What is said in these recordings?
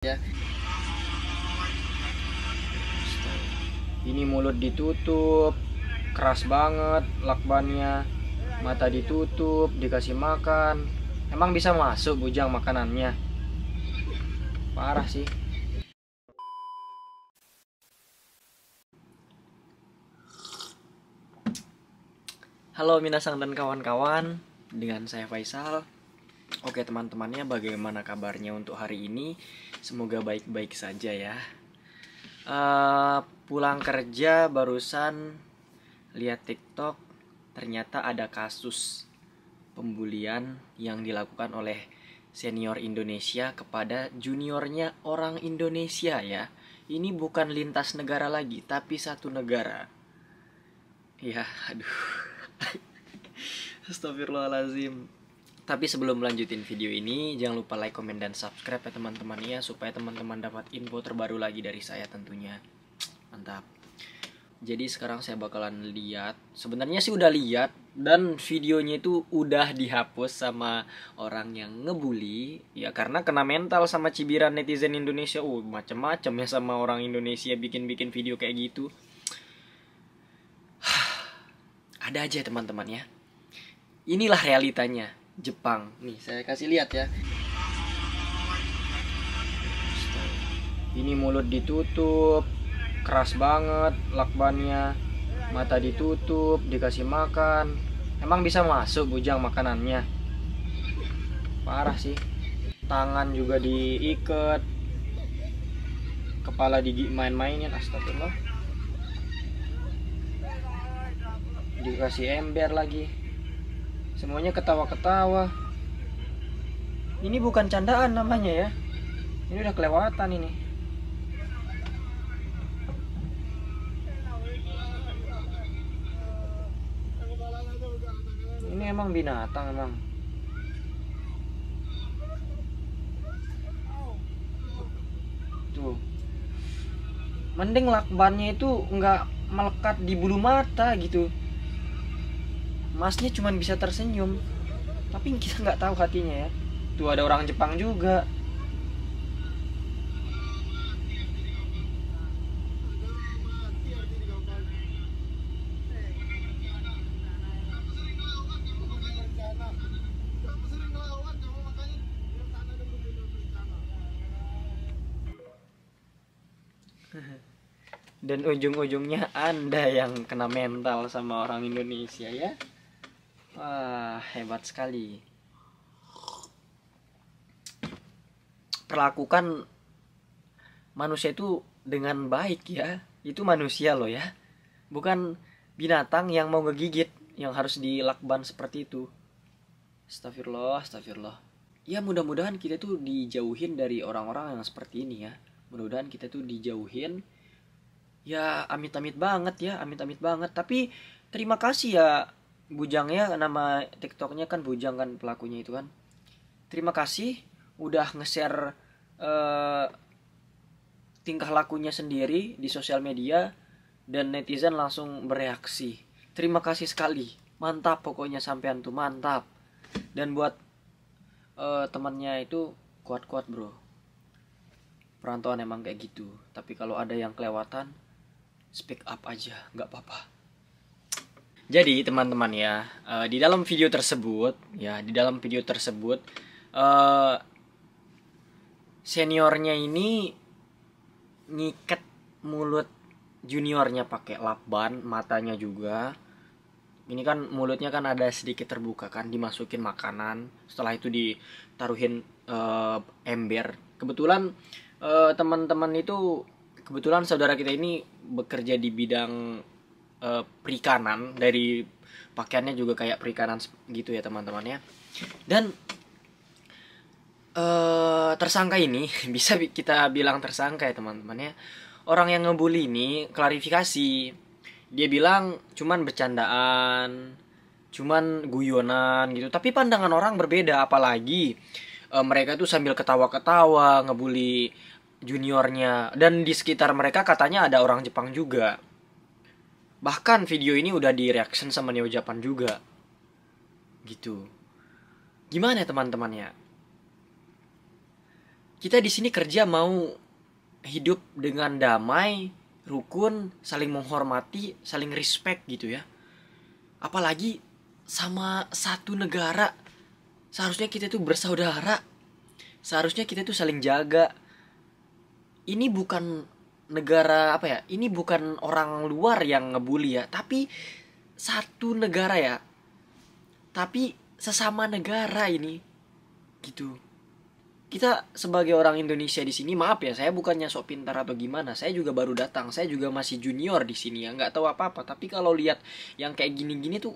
ya ini mulut ditutup keras banget lakbannya mata ditutup dikasih makan emang bisa masuk bujang makanannya parah sih Halo Minasang dan kawan-kawan Dengan saya Faisal Oke teman-temannya bagaimana kabarnya untuk hari ini Semoga baik-baik saja ya. Uh, pulang kerja barusan lihat TikTok ternyata ada kasus pembulian yang dilakukan oleh senior Indonesia kepada juniornya orang Indonesia ya. Ini bukan lintas negara lagi tapi satu negara. Ya, aduh. Astagfirullahaladzim. Tapi sebelum melanjutin video ini, jangan lupa like, komen, dan subscribe ya teman-teman ya supaya teman-teman dapat info terbaru lagi dari saya tentunya. Mantap. Jadi sekarang saya bakalan lihat. Sebenarnya sih udah lihat dan videonya itu udah dihapus sama orang yang ngebully ya karena kena mental sama cibiran netizen Indonesia. Uh, macam-macam ya sama orang Indonesia bikin-bikin video kayak gitu. Ada aja ya teman-teman ya. Inilah realitanya Jepang. Nih, saya kasih lihat ya. Ini mulut ditutup, keras banget lakbannya. Mata ditutup, dikasih makan. Emang bisa masuk bujang makanannya? Parah sih. Tangan juga diikat. Kepala di main-mainin astagfirullah. Dikasih ember lagi Semuanya ketawa-ketawa. Ini bukan candaan namanya ya. Ini udah kelewatan ini. Ini emang binatang emang. Tuh. Mending lakbannya itu nggak melekat di bulu mata gitu masnya cuma bisa tersenyum tapi kita nggak tahu hatinya ya tuh ada orang Jepang juga dan ujung-ujungnya Anda yang kena mental sama orang Indonesia ya. Wah, hebat sekali. Perlakukan manusia itu dengan baik ya. Itu manusia loh ya. Bukan binatang yang mau ngegigit, yang harus dilakban seperti itu. Astagfirullah, astagfirullah. Ya mudah-mudahan kita tuh dijauhin dari orang-orang yang seperti ini ya. Mudah-mudahan kita tuh dijauhin. Ya amit-amit banget ya, amit-amit banget. Tapi terima kasih ya Bujangnya nama TikToknya kan Bujang kan pelakunya itu kan. Terima kasih udah nge-share uh, tingkah lakunya sendiri di sosial media dan netizen langsung bereaksi. Terima kasih sekali. Mantap pokoknya sampean tuh mantap. Dan buat uh, temannya itu kuat-kuat, Bro. Perantauan emang kayak gitu, tapi kalau ada yang kelewatan speak up aja, nggak apa-apa. Jadi teman-teman ya, uh, di dalam video tersebut ya, di dalam video tersebut uh, seniornya ini ngikat mulut juniornya pakai lapban matanya juga. Ini kan mulutnya kan ada sedikit terbuka kan, dimasukin makanan. Setelah itu ditaruhin uh, ember. Kebetulan uh, teman-teman itu kebetulan saudara kita ini bekerja di bidang uh, perikanan dari pakaiannya juga kayak perikanan gitu ya teman teman ya dan uh, tersangka ini bisa kita bilang tersangka ya teman teman ya orang yang ngebully ini klarifikasi dia bilang cuman bercandaan cuman guyonan gitu tapi pandangan orang berbeda apalagi e, mereka tuh sambil ketawa-ketawa ngebully juniornya dan di sekitar mereka katanya ada orang Jepang juga bahkan video ini udah di reaction sama Neo Japan juga gitu gimana ya teman-temannya kita di sini kerja mau hidup dengan damai rukun saling menghormati saling respect gitu ya apalagi sama satu negara seharusnya kita tuh bersaudara seharusnya kita tuh saling jaga ini bukan negara apa ya ini bukan orang luar yang ngebully ya tapi satu negara ya tapi sesama negara ini gitu kita sebagai orang Indonesia di sini maaf ya saya bukannya sok pintar atau gimana saya juga baru datang saya juga masih junior di sini ya nggak tahu apa apa tapi kalau lihat yang kayak gini-gini tuh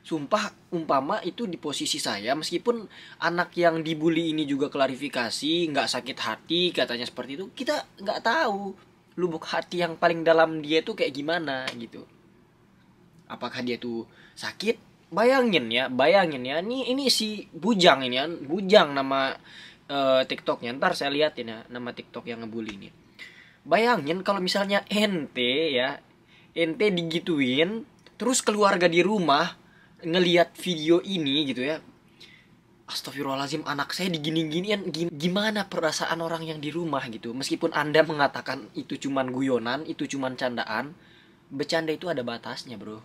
sumpah umpama itu di posisi saya meskipun anak yang dibully ini juga klarifikasi nggak sakit hati katanya seperti itu kita nggak tahu lubuk hati yang paling dalam dia tuh kayak gimana gitu apakah dia tuh sakit bayangin ya bayangin ya ini ini si bujang ini ya bujang nama uh, tiktoknya ntar saya liatin ya nama tiktok yang ngebully ini bayangin kalau misalnya ente ya ente digituin terus keluarga di rumah ngeliat video ini gitu ya Astagfirullahaladzim anak saya digini-ginian gimana perasaan orang yang di rumah gitu meskipun anda mengatakan itu cuman guyonan itu cuman candaan bercanda itu ada batasnya bro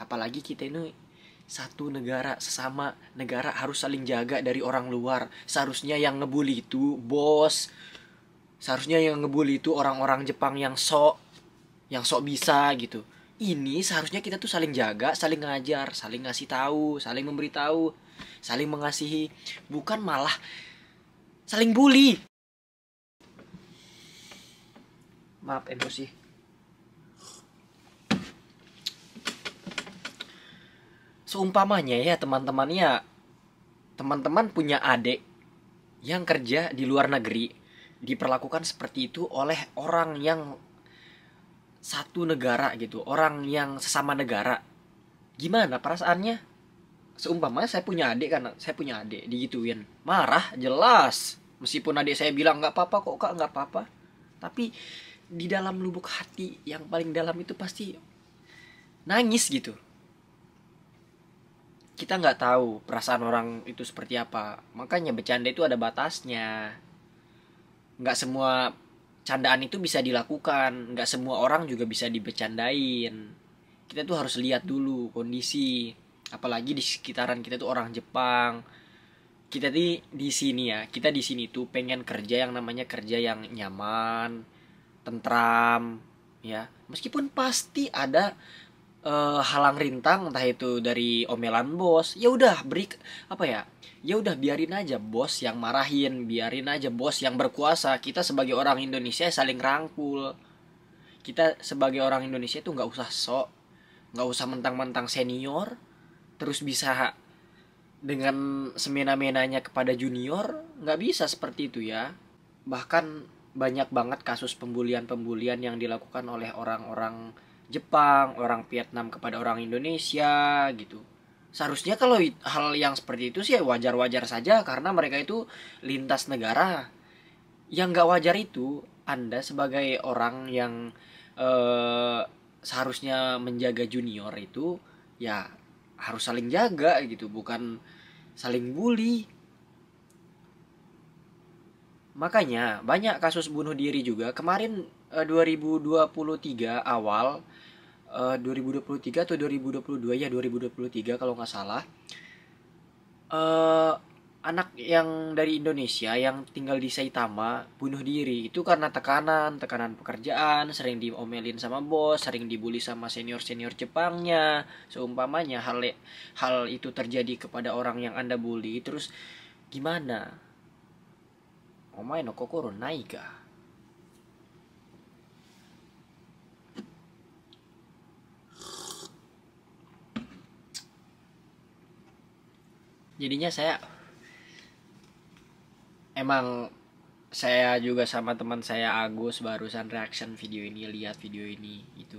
apalagi kita ini satu negara sesama negara harus saling jaga dari orang luar seharusnya yang ngebully itu bos seharusnya yang ngebully itu orang-orang Jepang yang sok yang sok bisa gitu ini seharusnya kita tuh saling jaga saling ngajar saling ngasih tahu saling memberitahu saling mengasihi, bukan malah saling bully. Maaf emosi. Seumpamanya ya teman-temannya teman-teman punya adik yang kerja di luar negeri diperlakukan seperti itu oleh orang yang satu negara gitu, orang yang sesama negara. Gimana perasaannya? seumpamanya saya punya adik karena saya punya adik digituin marah jelas meskipun adik saya bilang nggak apa-apa kok kak nggak apa-apa tapi di dalam lubuk hati yang paling dalam itu pasti nangis gitu kita nggak tahu perasaan orang itu seperti apa makanya bercanda itu ada batasnya nggak semua candaan itu bisa dilakukan nggak semua orang juga bisa dibecandain kita tuh harus lihat dulu kondisi apalagi di sekitaran kita tuh orang Jepang kita di di sini ya kita di sini tuh pengen kerja yang namanya kerja yang nyaman tentram ya meskipun pasti ada uh, halang rintang entah itu dari omelan bos ya udah beri apa ya ya udah biarin aja bos yang marahin biarin aja bos yang berkuasa kita sebagai orang Indonesia saling rangkul kita sebagai orang Indonesia tuh nggak usah sok nggak usah mentang-mentang senior terus bisa dengan semena-menanya kepada junior nggak bisa seperti itu ya bahkan banyak banget kasus pembulian-pembulian yang dilakukan oleh orang-orang Jepang, orang Vietnam kepada orang Indonesia gitu. Seharusnya kalau hal yang seperti itu sih ya wajar-wajar saja karena mereka itu lintas negara. Yang nggak wajar itu Anda sebagai orang yang eh, seharusnya menjaga junior itu ya harus saling jaga gitu bukan saling bully makanya banyak kasus bunuh diri juga kemarin 2023 eh, awal 2023 eh, atau 2022 ya 2023 kalau nggak salah eh, anak yang dari Indonesia yang tinggal di Saitama bunuh diri itu karena tekanan, tekanan pekerjaan, sering diomelin sama bos, sering dibully sama senior-senior Jepangnya. Seumpamanya hal hal itu terjadi kepada orang yang Anda bully, terus gimana? Omae no kokoro nai ga? Jadinya saya emang saya juga sama teman saya Agus barusan reaction video ini lihat video ini itu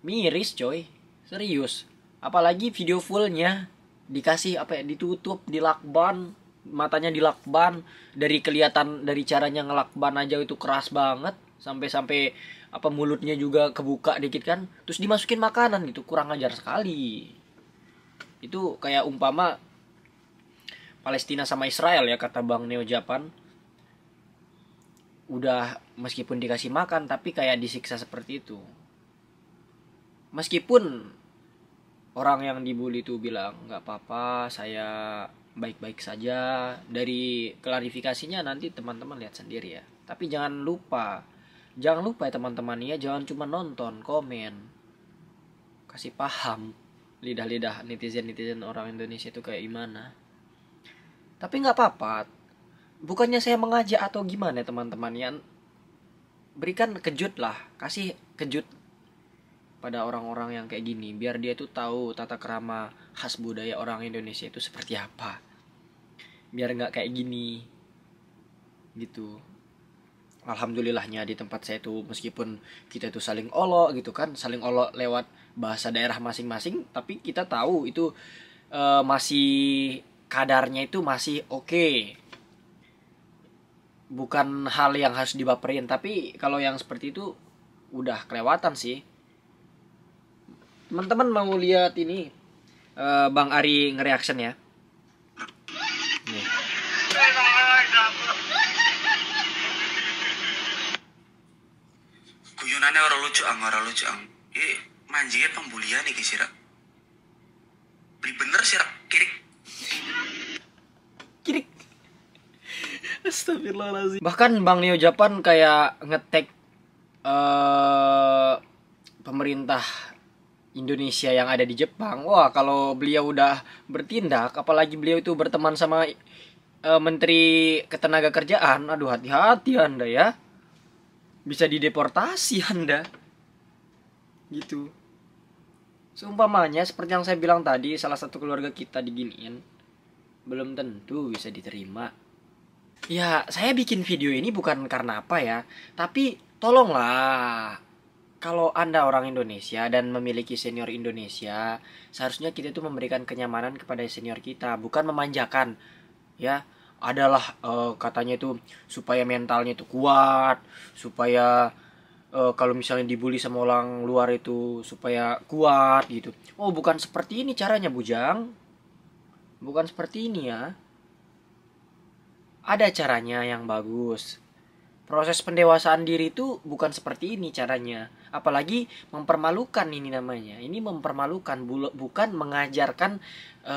miris coy serius apalagi video fullnya dikasih apa ya ditutup dilakban matanya dilakban dari kelihatan dari caranya ngelakban aja itu keras banget sampai-sampai apa mulutnya juga kebuka dikit kan terus dimasukin makanan gitu kurang ajar sekali itu kayak umpama Palestina sama Israel ya kata Bang Neo Japan udah meskipun dikasih makan tapi kayak disiksa seperti itu meskipun orang yang dibully itu bilang nggak apa-apa saya baik-baik saja dari klarifikasinya nanti teman-teman lihat sendiri ya tapi jangan lupa jangan lupa ya teman-teman ya jangan cuma nonton komen kasih paham lidah-lidah netizen-netizen orang Indonesia itu kayak gimana tapi nggak apa-apa. Bukannya saya mengajak atau gimana teman-teman yang berikan kejut lah, kasih kejut pada orang-orang yang kayak gini biar dia tuh tahu tata kerama khas budaya orang Indonesia itu seperti apa biar nggak kayak gini gitu alhamdulillahnya di tempat saya tuh meskipun kita tuh saling olo gitu kan saling olo lewat bahasa daerah masing-masing tapi kita tahu itu uh, masih kadarnya itu masih oke okay. bukan hal yang harus dibaperin tapi kalau yang seperti itu udah kelewatan sih teman-teman mau lihat ini eh, bang Ari ngereaction ya Kuyunannya orang lucu ang, orang lucu ang. ini manjingnya pembulian nih kisirak Astagfirullahaladzim. Bahkan Bang Neo Japan kayak ngetek uh, pemerintah Indonesia yang ada di Jepang. Wah, kalau beliau udah bertindak, apalagi beliau itu berteman sama uh, Menteri Ketenaga Kerjaan, aduh hati-hati Anda ya. Bisa dideportasi Anda. Gitu. Seumpamanya seperti yang saya bilang tadi, salah satu keluarga kita diginiin, belum tentu bisa diterima Ya, saya bikin video ini bukan karena apa ya, tapi tolonglah kalau Anda orang Indonesia dan memiliki senior Indonesia, seharusnya kita itu memberikan kenyamanan kepada senior kita, bukan memanjakan. Ya, adalah uh, katanya itu supaya mentalnya itu kuat, supaya uh, kalau misalnya dibully sama orang luar itu supaya kuat gitu. Oh, bukan seperti ini caranya, Bujang. Bukan seperti ini ya ada caranya yang bagus. Proses pendewasaan diri itu bukan seperti ini caranya. Apalagi mempermalukan ini namanya. Ini mempermalukan bukan mengajarkan e,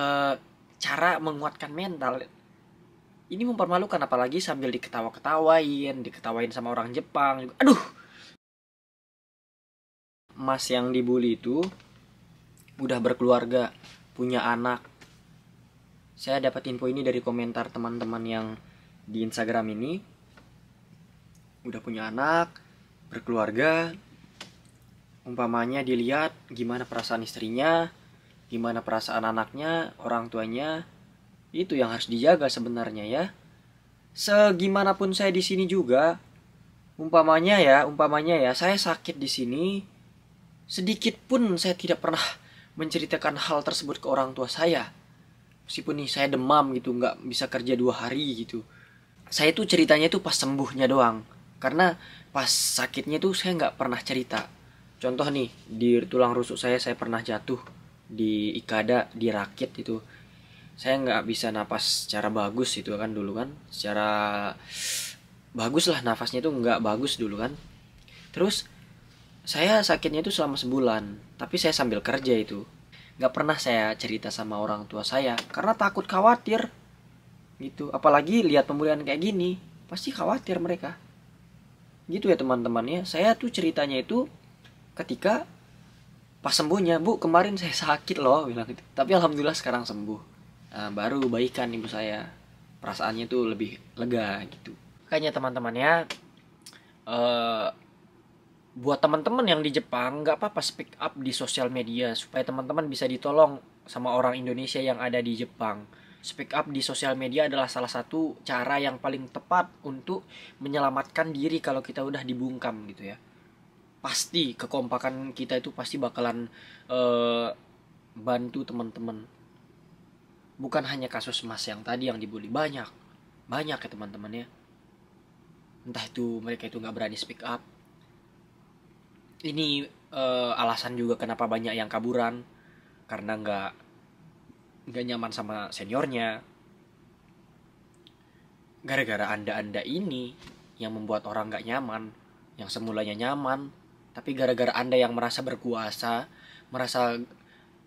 cara menguatkan mental. Ini mempermalukan apalagi sambil diketawa-ketawain, diketawain sama orang Jepang. Aduh. Mas yang dibully itu udah berkeluarga, punya anak. Saya dapat info ini dari komentar teman-teman yang di Instagram ini udah punya anak, berkeluarga, umpamanya dilihat gimana perasaan istrinya, gimana perasaan anaknya, orang tuanya, itu yang harus dijaga sebenarnya ya. Segimanapun saya di sini juga, umpamanya ya, umpamanya ya, saya sakit di sini, sedikit pun saya tidak pernah menceritakan hal tersebut ke orang tua saya. Meskipun nih saya demam gitu, nggak bisa kerja dua hari gitu saya tuh ceritanya tuh pas sembuhnya doang karena pas sakitnya tuh saya nggak pernah cerita contoh nih di tulang rusuk saya saya pernah jatuh di ikada di rakit itu saya nggak bisa napas secara bagus itu kan dulu kan secara bagus lah nafasnya tuh nggak bagus dulu kan terus saya sakitnya itu selama sebulan tapi saya sambil kerja itu nggak pernah saya cerita sama orang tua saya karena takut khawatir gitu apalagi lihat pemulihan kayak gini pasti khawatir mereka gitu ya teman-temannya saya tuh ceritanya itu ketika pas sembuhnya bu kemarin saya sakit loh bilang gitu tapi alhamdulillah sekarang sembuh nah, baru baikan ibu saya perasaannya tuh lebih lega gitu kayaknya teman-temannya uh, eh, buat teman-teman yang di Jepang nggak apa-apa speak up di sosial media supaya teman-teman bisa ditolong sama orang Indonesia yang ada di Jepang Speak up di sosial media adalah salah satu cara yang paling tepat untuk menyelamatkan diri kalau kita udah dibungkam gitu ya. Pasti kekompakan kita itu pasti bakalan uh, bantu teman-teman. Bukan hanya kasus Mas yang tadi yang dibully banyak. Banyak ya teman-teman ya. Entah itu mereka itu nggak berani speak up. Ini uh, alasan juga kenapa banyak yang kaburan karena nggak nggak nyaman sama seniornya gara-gara anda-anda ini yang membuat orang nggak nyaman yang semulanya nyaman tapi gara-gara anda yang merasa berkuasa merasa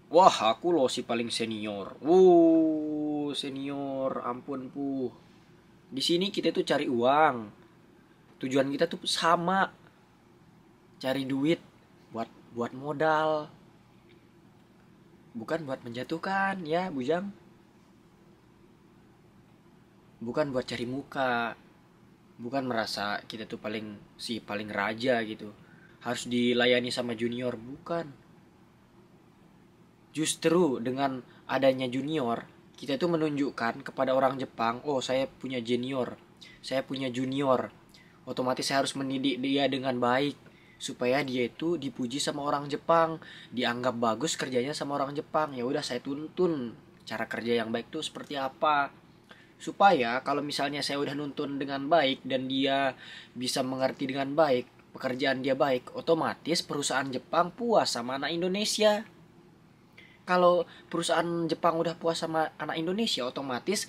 wah aku loh si paling senior wow senior ampun puh di sini kita tuh cari uang tujuan kita tuh sama cari duit buat buat modal bukan buat menjatuhkan ya bujang bukan buat cari muka bukan merasa kita tuh paling si paling raja gitu harus dilayani sama junior bukan justru dengan adanya junior kita itu menunjukkan kepada orang Jepang oh saya punya junior saya punya junior otomatis saya harus mendidik dia dengan baik supaya dia itu dipuji sama orang Jepang dianggap bagus kerjanya sama orang Jepang ya udah saya tuntun cara kerja yang baik itu seperti apa supaya kalau misalnya saya udah nuntun dengan baik dan dia bisa mengerti dengan baik pekerjaan dia baik otomatis perusahaan Jepang puas sama anak Indonesia kalau perusahaan Jepang udah puas sama anak Indonesia otomatis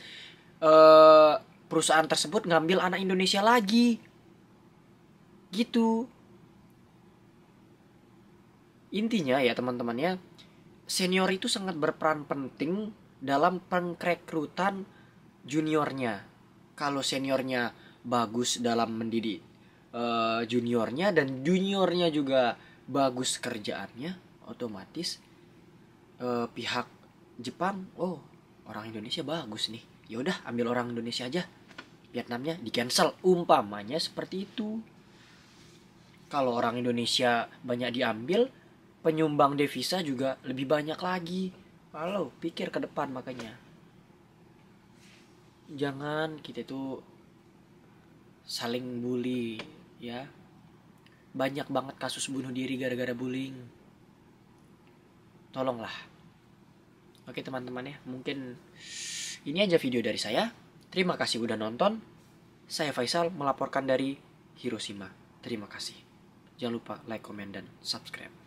eh, perusahaan tersebut ngambil anak Indonesia lagi gitu intinya ya teman teman ya senior itu sangat berperan penting dalam pengrekrutan juniornya kalau seniornya bagus dalam mendidik uh, juniornya dan juniornya juga bagus kerjaannya otomatis uh, pihak Jepang oh orang Indonesia bagus nih yaudah ambil orang Indonesia aja Vietnamnya di cancel umpamanya seperti itu kalau orang Indonesia banyak diambil penyumbang devisa juga lebih banyak lagi. Kalau pikir ke depan makanya. Jangan kita itu saling bully ya. Banyak banget kasus bunuh diri gara-gara bullying. Tolonglah. Oke teman-teman ya, mungkin ini aja video dari saya. Terima kasih udah nonton. Saya Faisal melaporkan dari Hiroshima. Terima kasih. Jangan lupa like, komen, dan subscribe.